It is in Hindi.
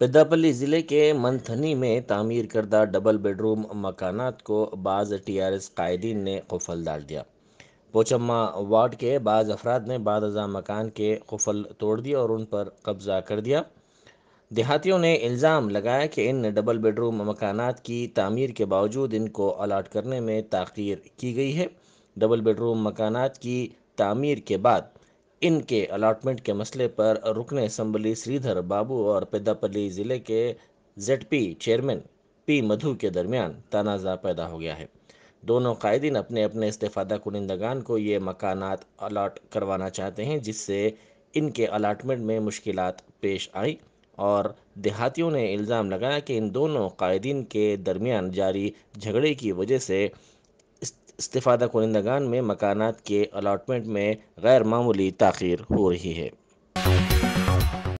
पेदापल्ली ज़िले के मंथनी में तामीर करदा डबल बेडरूम मकानात को बाज़ टी आर एस कायदीन ने कफल डाल दिया पोचम्मा वार्ड के बाज़ अफराद ने बाद अजा मकान के कफल तोड़ दिया और उन पर कब्ज़ा कर दिया देहातियों ने इल्ज़ाम लगाया कि इन डबल बेडरूम मकानात की तमीर के बावजूद इनको अलाट करने में तखीर की गई है डबल बेडरूम मकानात की तमीर के बाद इनके अलाटमेंट के मसले पर रुकन असम्बली श्रीधर बाबू और पेदापल्ली जिले के जेडपी चेयरमैन पी मधु के दरमियान तनाज़ा पैदा हो गया है दोनों कायदीन अपने अपने इस्तेफादा कुनिंदगान को ये मकानात अलाट करवाना चाहते हैं जिससे इनके अलाटमेंट में मुश्किल पेश आई और देहातियों ने इल्ज़ाम लगाया कि इन दोनों कायदीन के दरमियान जारी झगड़े की वजह से इस्ता कुनंदगान में मकानात के अलाटमेंट में गैर मामूली तखीर हो रही है